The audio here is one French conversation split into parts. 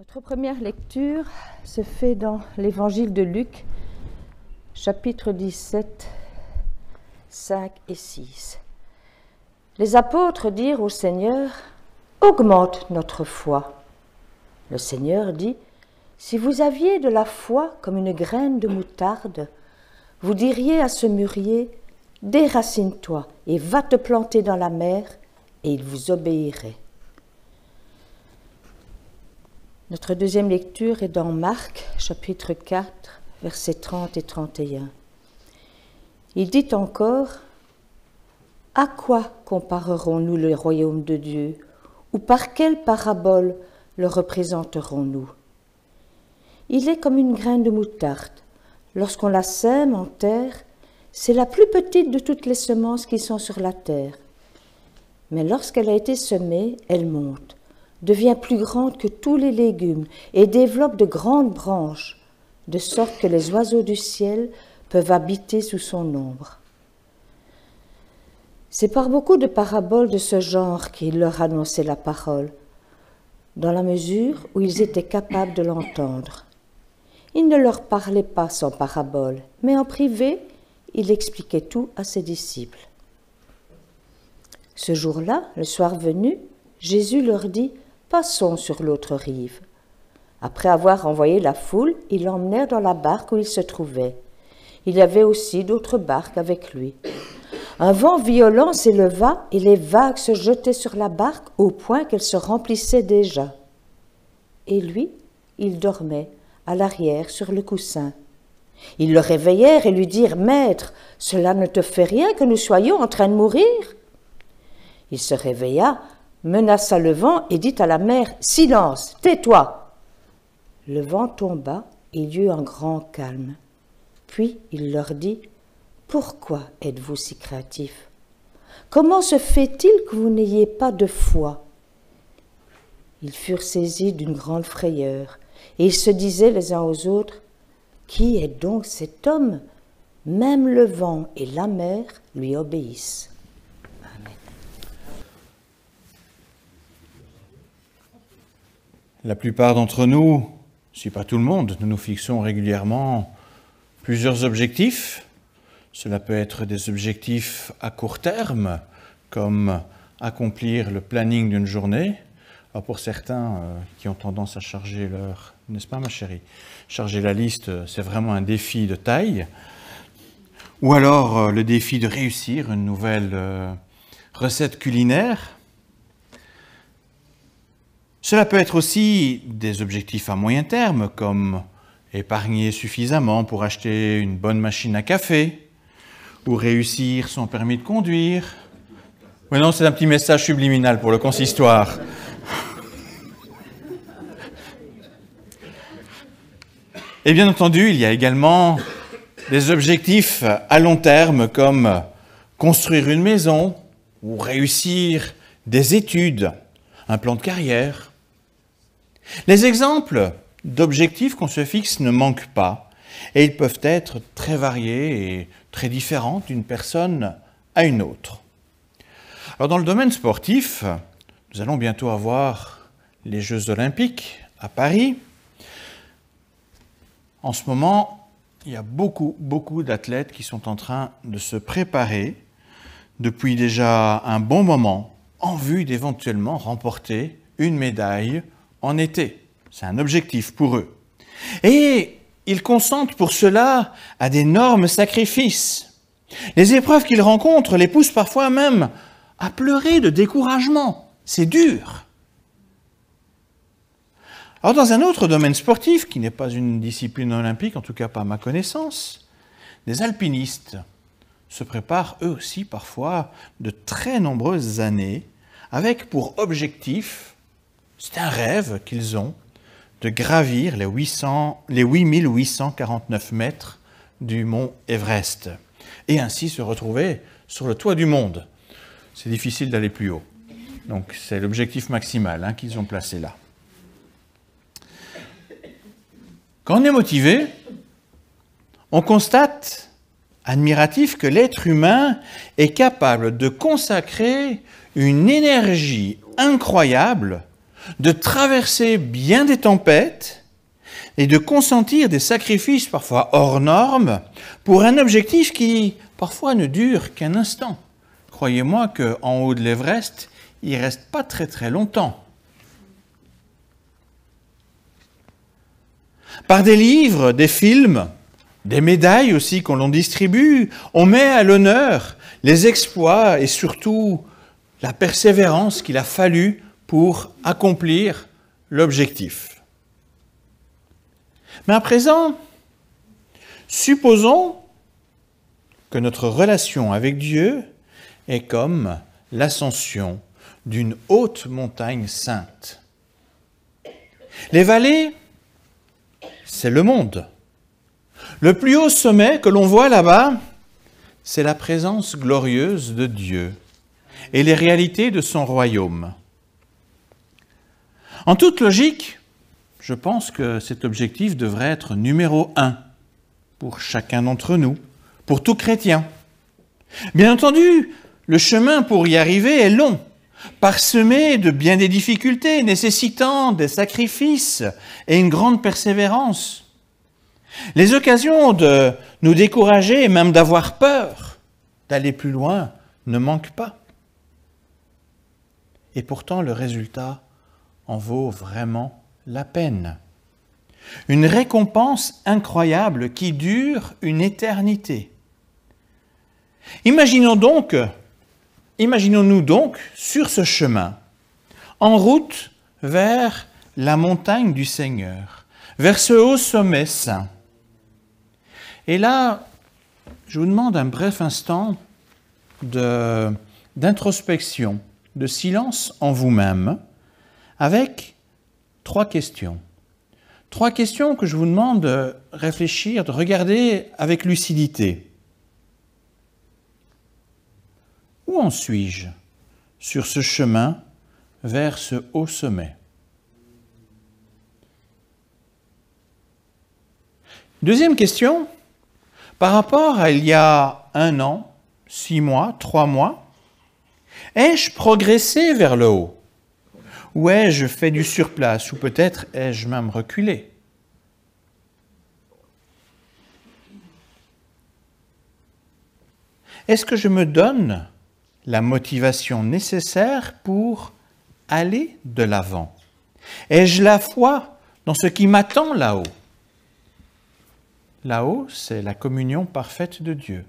Notre première lecture se fait dans l'évangile de Luc, chapitre 17, 5 et 6. Les apôtres dirent au Seigneur, Augmente notre foi. Le Seigneur dit, Si vous aviez de la foi comme une graine de moutarde, vous diriez à ce mûrier, Déracine-toi et va te planter dans la mer, et il vous obéirait. Notre deuxième lecture est dans Marc, chapitre 4, versets 30 et 31. Il dit encore À quoi comparerons-nous le royaume de Dieu Ou par quelle parabole le représenterons-nous Il est comme une graine de moutarde. Lorsqu'on la sème en terre, c'est la plus petite de toutes les semences qui sont sur la terre. Mais lorsqu'elle a été semée, elle monte devient plus grande que tous les légumes et développe de grandes branches, de sorte que les oiseaux du ciel peuvent habiter sous son ombre. C'est par beaucoup de paraboles de ce genre qu'il leur annonçait la parole, dans la mesure où ils étaient capables de l'entendre. Il ne leur parlait pas sans parabole, mais en privé, il expliquait tout à ses disciples. Ce jour-là, le soir venu, Jésus leur dit Passons sur l'autre rive. Après avoir envoyé la foule, ils l'emmenèrent dans la barque où il se trouvait. Il y avait aussi d'autres barques avec lui. Un vent violent s'éleva et les vagues se jetaient sur la barque au point qu'elle se remplissait déjà. Et lui, il dormait, à l'arrière, sur le coussin. Ils le réveillèrent et lui dirent Maître, cela ne te fait rien que nous soyons en train de mourir Il se réveilla, menaça le vent et dit à la mer Silence, tais-toi Le vent tomba et il y eut un grand calme. Puis il leur dit Pourquoi êtes-vous si créatifs Comment se fait-il que vous n'ayez pas de foi Ils furent saisis d'une grande frayeur et ils se disaient les uns aux autres Qui est donc cet homme Même le vent et la mer lui obéissent. La plupart d'entre nous, si pas tout le monde, nous nous fixons régulièrement plusieurs objectifs. Cela peut être des objectifs à court terme, comme accomplir le planning d'une journée. Ah, pour certains euh, qui ont tendance à charger leur, n'est-ce pas ma chérie Charger la liste, euh, c'est vraiment un défi de taille. Ou alors euh, le défi de réussir une nouvelle recette culinaire. Cela peut être aussi des objectifs à moyen terme, comme épargner suffisamment pour acheter une bonne machine à café, ou réussir son permis de conduire. Mais non, c'est un petit message subliminal pour le consistoire. Et bien entendu, il y a également des objectifs à long terme comme construire une maison ou réussir des études, un plan de carrière, les exemples d'objectifs qu'on se fixe ne manquent pas, et ils peuvent être très variés et très différents d'une personne à une autre. Alors dans le domaine sportif, nous allons bientôt avoir les Jeux olympiques à Paris. En ce moment, il y a beaucoup, beaucoup d'athlètes qui sont en train de se préparer depuis déjà un bon moment en vue d'éventuellement remporter une médaille en été. C'est un objectif pour eux. Et ils consentent pour cela à d'énormes sacrifices. Les épreuves qu'ils rencontrent les poussent parfois même à pleurer de découragement. C'est dur. Alors dans un autre domaine sportif, qui n'est pas une discipline olympique, en tout cas pas à ma connaissance, des alpinistes se préparent eux aussi parfois de très nombreuses années avec pour objectif c'est un rêve qu'ils ont de gravir les, 800, 8849 mètres du mont Everest et ainsi se retrouver sur le toit du monde. C'est difficile d'aller plus haut. Donc c'est l'objectif maximal hein, qu'ils ont placé là. Quand on est motivé, on constate, admiratif, que l'être humain est capable de consacrer une énergie incroyable de traverser bien des tempêtes et de consentir des sacrifices parfois hors normes pour un objectif qui parfois ne dure qu'un instant. Croyez-moi qu'en haut de l'Everest, il ne reste pas très très longtemps. Par des livres, des films, des médailles aussi qu'on l'on distribue, on met à l'honneur les exploits et surtout la persévérance qu'il a fallu pour accomplir l'objectif. Mais à présent, supposons que notre relation avec Dieu est comme l'ascension d'une haute montagne sainte. Les vallées, c'est le monde. Le plus haut sommet que l'on voit là-bas, c'est la présence glorieuse de Dieu et les réalités de son royaume. En toute logique, je pense que cet objectif devrait être numéro un pour chacun d'entre nous, pour tout chrétien. Bien entendu, le chemin pour y arriver est long, parsemé de bien des difficultés, nécessitant des sacrifices et une grande persévérance. Les occasions de nous décourager et même d'avoir peur d'aller plus loin ne manquent pas. Et pourtant, le résultat en vaut vraiment la peine. Une récompense incroyable qui dure une éternité. Imaginons donc, imaginons-nous donc sur ce chemin, en route vers la montagne du Seigneur, vers ce haut sommet saint. Et là, je vous demande un bref instant d'introspection, de silence en vous-même avec trois questions. Trois questions que je vous demande de réfléchir, de regarder avec lucidité. Où en suis-je sur ce chemin vers ce haut sommet Deuxième question, par rapport à il y a un an, six mois, trois mois, ai-je progressé vers le haut ou ai-je fait du surplace Ou peut-être ai-je même reculé Est-ce que je me donne la motivation nécessaire pour aller de l'avant Ai-je la foi dans ce qui m'attend là-haut Là-haut, c'est la communion parfaite de Dieu.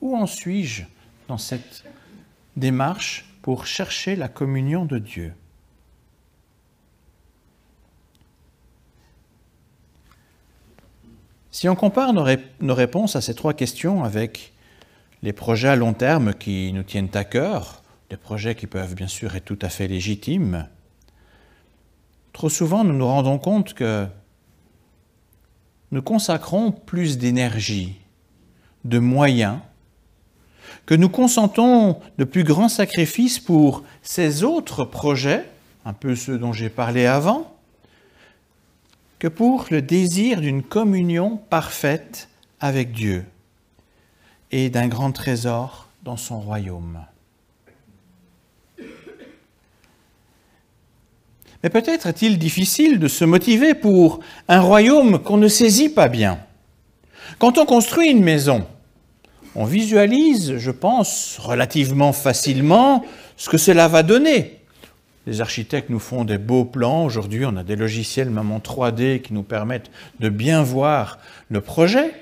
Où en suis-je dans cette démarche pour chercher la communion de Dieu Si on compare nos, réponses à ces trois questions avec les projets à long terme qui nous tiennent à cœur, des projets qui peuvent bien sûr être tout à fait légitimes, trop souvent nous nous rendons compte que nous consacrons plus d'énergie, de moyens, que nous consentons de plus grands sacrifices pour ces autres projets, un peu ceux dont j'ai parlé avant, que pour le désir d'une communion parfaite avec Dieu et d'un grand trésor dans son royaume. Mais peut-être est-il difficile de se motiver pour un royaume qu'on ne saisit pas bien. Quand on construit une maison, on visualise, je pense, relativement facilement ce que cela va donner. Les architectes nous font des beaux plans. Aujourd'hui, on a des logiciels même en 3D qui nous permettent de bien voir le projet.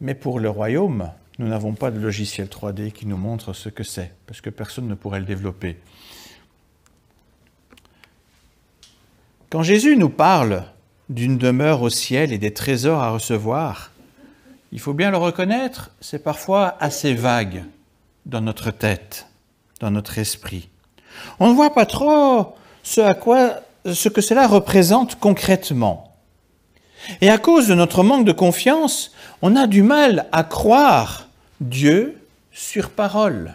Mais pour le royaume, nous n'avons pas de logiciel 3D qui nous montre ce que c'est, parce que personne ne pourrait le développer. Quand Jésus nous parle d'une demeure au ciel et des trésors à recevoir, il faut bien le reconnaître, c'est parfois assez vague dans notre tête dans notre esprit. On ne voit pas trop ce à quoi ce que cela représente concrètement. Et à cause de notre manque de confiance, on a du mal à croire Dieu sur parole.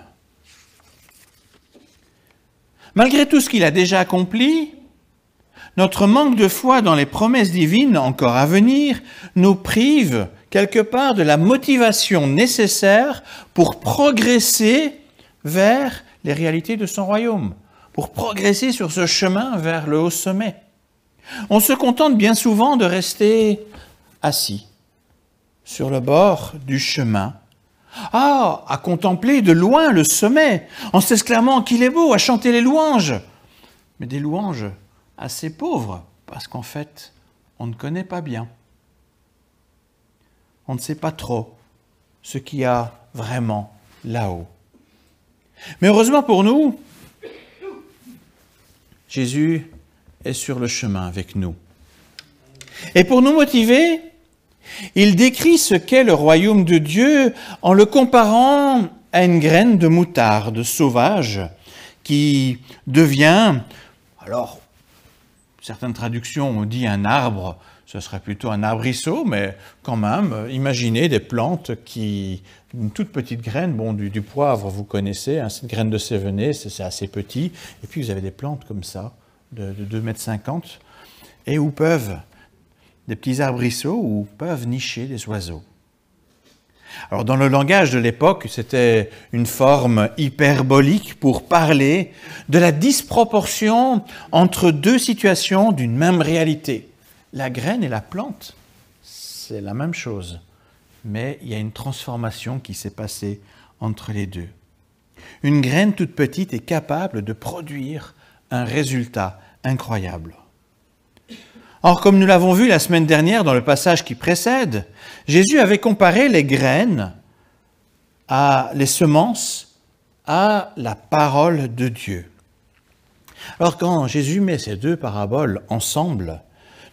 Malgré tout ce qu'il a déjà accompli, notre manque de foi dans les promesses divines encore à venir nous prive quelque part de la motivation nécessaire pour progresser vers les réalités de son royaume, pour progresser sur ce chemin vers le haut sommet. On se contente bien souvent de rester assis sur le bord du chemin. Ah, à contempler de loin le sommet, en s'exclamant qu'il est beau, à chanter les louanges. Mais des louanges assez pauvres, parce qu'en fait, on ne connaît pas bien. On ne sait pas trop ce qu'il y a vraiment là-haut. Mais heureusement pour nous, Jésus est sur le chemin avec nous. Et pour nous motiver, il décrit ce qu'est le royaume de Dieu en le comparant à une graine de moutarde sauvage qui devient, alors certaines traductions ont dit un arbre ce serait plutôt un arbrisseau, mais quand même, euh, imaginez des plantes qui, une toute petite graine, bon, du, poivre, vous connaissez, hein, cette graine de Sévenet, c'est assez petit, et puis vous avez des plantes comme ça, de, de 2,50 m, et où peuvent, des petits arbrisseaux où peuvent nicher des oiseaux. Alors dans le langage de l'époque, c'était une forme hyperbolique pour parler de la disproportion entre deux situations d'une même réalité. La graine et la plante, c'est la même chose, mais il y a une transformation qui s'est passée entre les deux. Une graine toute petite est capable de produire un résultat incroyable. Or, comme nous l'avons vu la semaine dernière dans le passage qui précède, Jésus avait comparé les graines à les semences à la parole de Dieu. Alors quand Jésus met ces deux paraboles ensemble,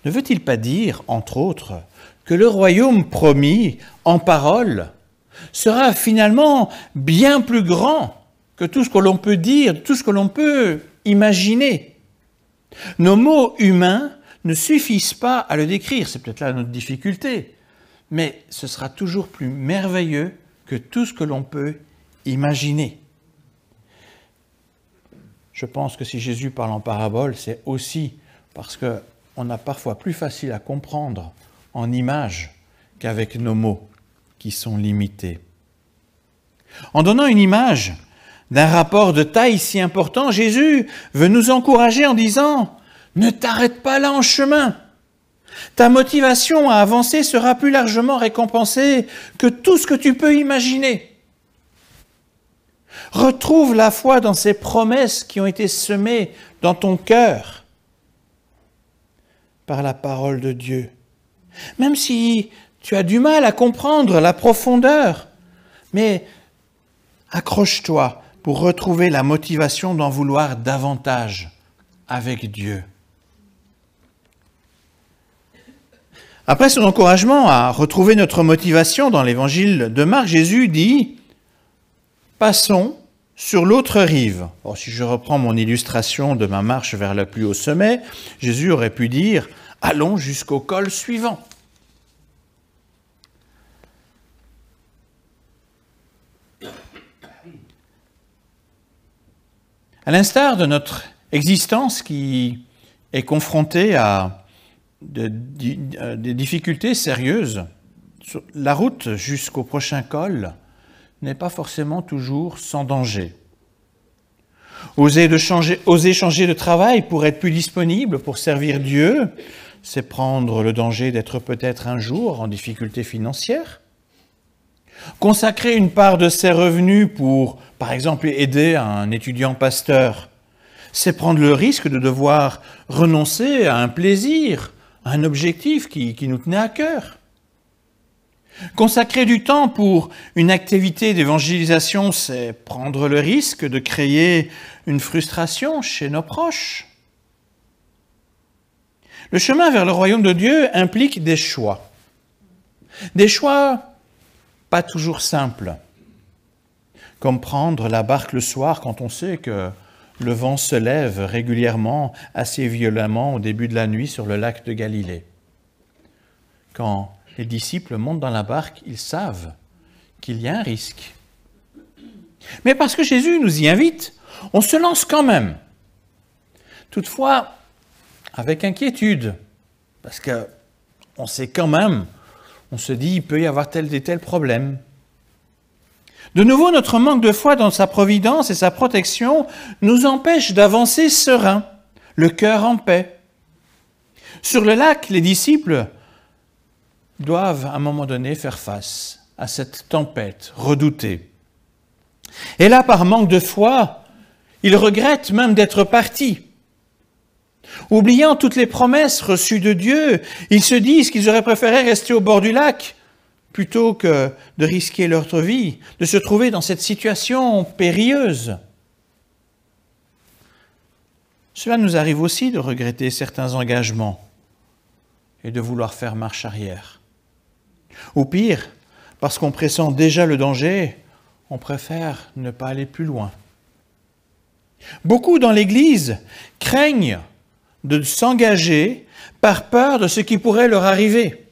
ne veut-il pas dire, entre autres, que le royaume promis en parole sera finalement bien plus grand que tout ce que l'on peut dire, tout ce que l'on peut imaginer Nos mots humains ne suffisent pas à le décrire, c'est peut-être là notre difficulté, mais ce sera toujours plus merveilleux que tout ce que l'on peut imaginer. Je pense que si Jésus parle en parabole, c'est aussi parce que on a parfois plus facile à comprendre en images qu'avec nos mots, qui sont limités. En donnant une image d'un rapport de taille si important, Jésus veut nous encourager en disant, ne t'arrête pas là en chemin. Ta motivation à avancer sera plus largement récompensée que tout ce que tu peux imaginer. Retrouve la foi dans ces promesses qui ont été semées dans ton cœur par la parole de Dieu. Même si tu as du mal à comprendre la profondeur, mais accroche-toi pour retrouver la motivation d'en vouloir davantage avec Dieu. Après son encouragement à retrouver notre motivation dans l'évangile de Marc, Jésus dit, passons sur l'autre rive, si je reprends mon illustration de ma marche vers le plus haut sommet, Jésus aurait pu dire Allons jusqu'au col suivant. À l'instar de notre existence qui est confrontée à euh, des difficultés sérieuses, la route jusqu'au prochain col n'est pas forcément toujours sans danger. Oser, changer, de travail pour être plus disponible, pour servir Dieu, c'est prendre le danger d'être peut-être un jour en difficulté financière. Consacrer une part de ses revenus pour, par exemple, aider un étudiant pasteur, c'est prendre le risque de devoir renoncer à un plaisir, à un objectif qui, qui nous tenait à cœur. Consacrer du temps pour une activité d'évangélisation, c'est prendre le risque de créer une frustration chez nos proches. Le chemin vers le royaume de Dieu implique des choix. Des choix pas toujours simples, comme prendre la barque le soir quand on sait que le vent se lève régulièrement assez violemment au début de la nuit sur le lac de Galilée. Quand les disciples montent dans la barque, ils savent qu'il y a un risque. Mais parce que Jésus nous y invite, on se lance quand même. Toutefois, avec inquiétude, parce que on sait quand même, on se dit, il peut y avoir tel et tel problème. De nouveau, notre manque de foi dans sa providence et sa protection nous empêche d'avancer serein, le cœur en paix. Sur le lac, les disciples doivent à un moment donné faire face à cette tempête redoutée. Et là, par manque de foi, ils regrettent même d'être partis. Oubliant toutes les promesses reçues de Dieu, ils se disent qu'ils auraient préféré rester au bord du lac plutôt que de risquer leur vie, de se trouver dans cette situation périlleuse. Cela nous arrive aussi de regretter certains engagements et de vouloir faire marche arrière. Ou pire, parce qu'on pressent déjà le danger, on préfère ne pas aller plus loin. Beaucoup dans l'Église craignent de s'engager par peur de ce qui pourrait leur arriver.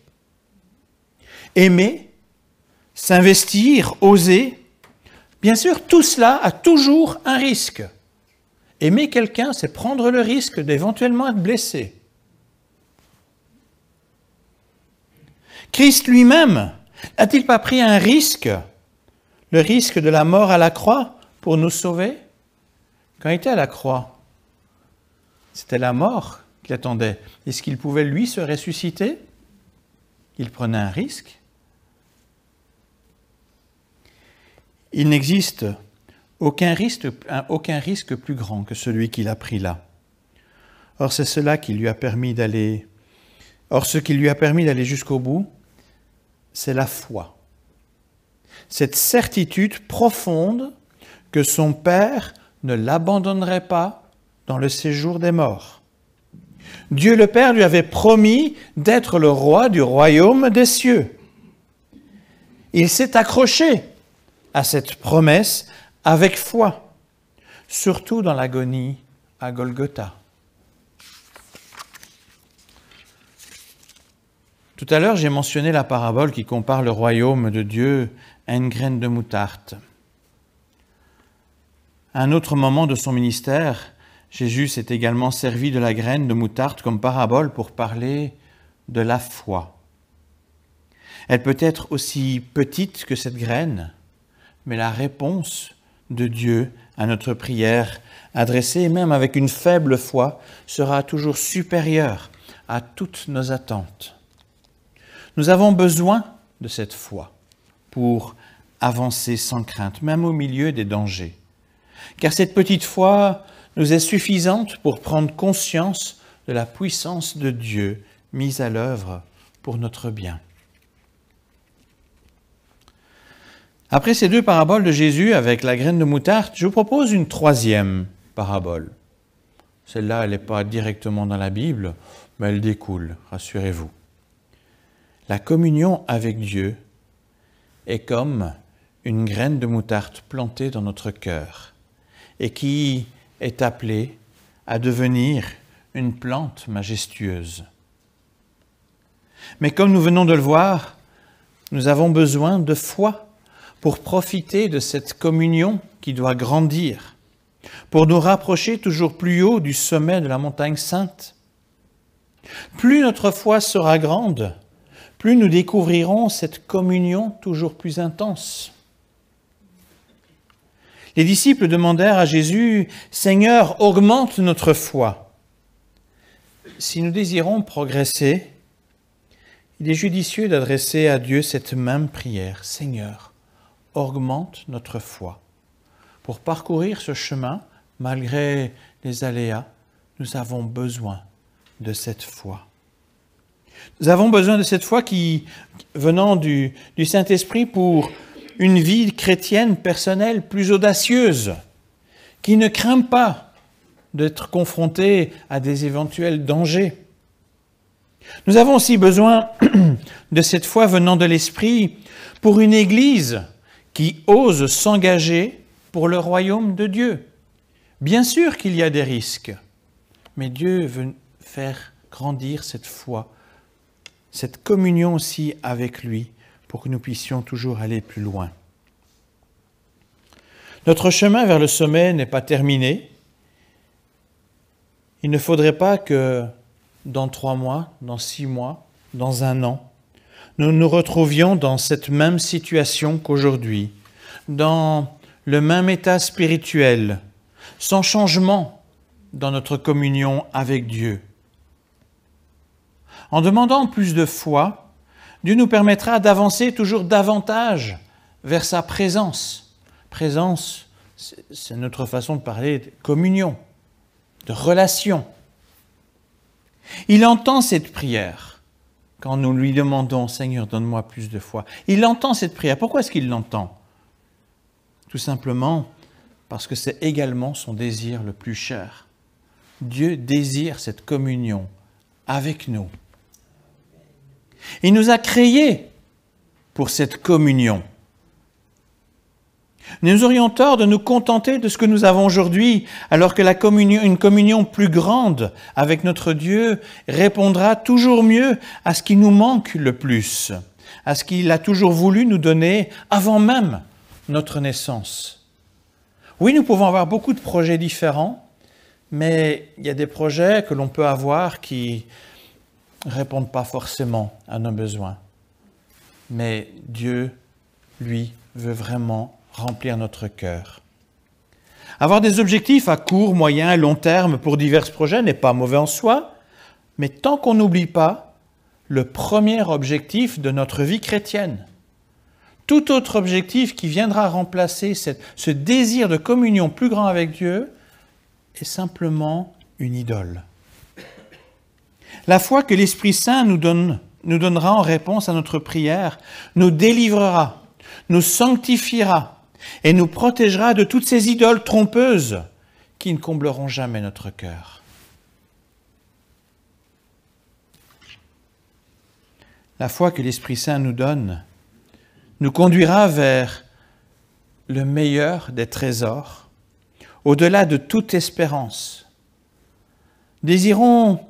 Aimer, s'investir, oser, bien sûr, tout cela a toujours un risque. Aimer quelqu'un, c'est prendre le risque d'éventuellement être blessé, Christ lui-même n'a-t-il pas pris un risque, le risque de la mort à la croix, pour nous sauver Quand il était à la croix, c'était la mort qu'il attendait. Est-ce qu'il pouvait, lui, se ressusciter Il prenait un risque. Il n'existe aucun risque, aucun risque plus grand que celui qu'il a pris là. Or, c'est cela qui lui a permis d'aller. Or, ce qui lui a permis d'aller jusqu'au bout, c'est la foi. Cette certitude profonde que son Père ne l'abandonnerait pas dans le séjour des morts. Dieu le Père lui avait promis d'être le roi du royaume des cieux. Il s'est accroché à cette promesse avec foi, surtout dans l'agonie à Golgotha. Tout à l'heure, j'ai mentionné la parabole qui compare le royaume de Dieu à une graine de moutarde. À un autre moment de son ministère, Jésus s'est également servi de la graine de moutarde comme parabole pour parler de la foi. Elle peut être aussi petite que cette graine, mais la réponse de Dieu à notre prière, adressée même avec une faible foi, sera toujours supérieure à toutes nos attentes. Nous avons besoin de cette foi pour avancer sans crainte, même au milieu des dangers. Car cette petite foi nous est suffisante pour prendre conscience de la puissance de Dieu mise à l'œuvre pour notre bien. Après ces deux paraboles de Jésus avec la graine de moutarde, je vous propose une troisième parabole. Celle-là, elle n'est pas directement dans la Bible, mais elle découle, rassurez-vous. La communion avec Dieu est comme une graine de moutarde plantée dans notre cœur et qui est appelée à devenir une plante majestueuse. Mais comme nous venons de le voir, nous avons besoin de foi pour profiter de cette communion qui doit grandir, pour nous rapprocher toujours plus haut du sommet de la montagne sainte. Plus notre foi sera grande, plus nous découvrirons cette communion toujours plus intense. Les disciples demandèrent à Jésus, Seigneur, augmente notre foi. Si nous désirons progresser, il est judicieux d'adresser à Dieu cette même prière. Seigneur, augmente notre foi. Pour parcourir ce chemin, malgré les aléas, nous avons besoin de cette foi. Nous avons besoin de cette foi qui, venant du, du Saint-Esprit pour une vie chrétienne personnelle plus audacieuse, qui ne craint pas d'être confrontée à des éventuels dangers. Nous avons aussi besoin de cette foi venant de l'Esprit pour une Église qui ose s'engager pour le royaume de Dieu. Bien sûr qu'il y a des risques, mais Dieu veut faire grandir cette foi cette communion aussi avec lui pour que nous puissions toujours aller plus loin. Notre chemin vers le sommet n'est pas terminé. Il ne faudrait pas que dans trois mois, dans six mois, dans un an, nous nous retrouvions dans cette même situation qu'aujourd'hui, dans le même état spirituel, sans changement dans notre communion avec Dieu. En demandant plus de foi, Dieu nous permettra d'avancer toujours davantage vers sa présence. Présence, c'est notre façon de parler de communion, de relation. Il entend cette prière quand nous lui demandons, Seigneur, donne-moi plus de foi. Il entend cette prière. Pourquoi est-ce qu'il l'entend Tout simplement parce que c'est également son désir le plus cher. Dieu désire cette communion avec nous. Il nous a créés pour cette communion. Nous aurions tort de nous contenter de ce que nous avons aujourd'hui, alors que la communion, une communion plus grande avec notre Dieu répondra toujours mieux à ce qui nous manque le plus, à ce qu'il a toujours voulu nous donner avant même notre naissance. Oui, nous pouvons avoir beaucoup de projets différents, mais il y a des projets que l'on peut avoir qui répondent pas forcément à nos besoins. Mais Dieu, lui, veut vraiment remplir notre cœur. Avoir des objectifs à court, moyen, et long terme pour divers projets n'est pas mauvais en soi, mais tant qu'on n'oublie pas le premier objectif de notre vie chrétienne, tout autre objectif qui viendra remplacer ce désir de communion plus grand avec Dieu est simplement une idole. La foi que l'Esprit Saint nous donne, nous donnera en réponse à notre prière, nous délivrera, nous sanctifiera et nous protégera de toutes ces idoles trompeuses qui ne combleront jamais notre cœur. La foi que l'Esprit Saint nous donne nous conduira vers le meilleur des trésors, au-delà de toute espérance. Désirons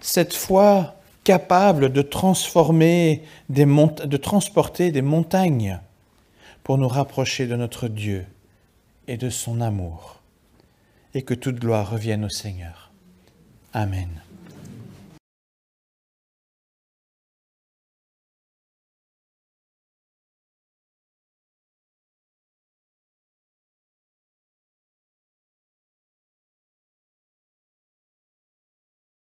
cette foi capable de transformer de transporter des montagnes pour nous rapprocher de notre Dieu et de son amour. Et que toute gloire revienne au Seigneur. Amen.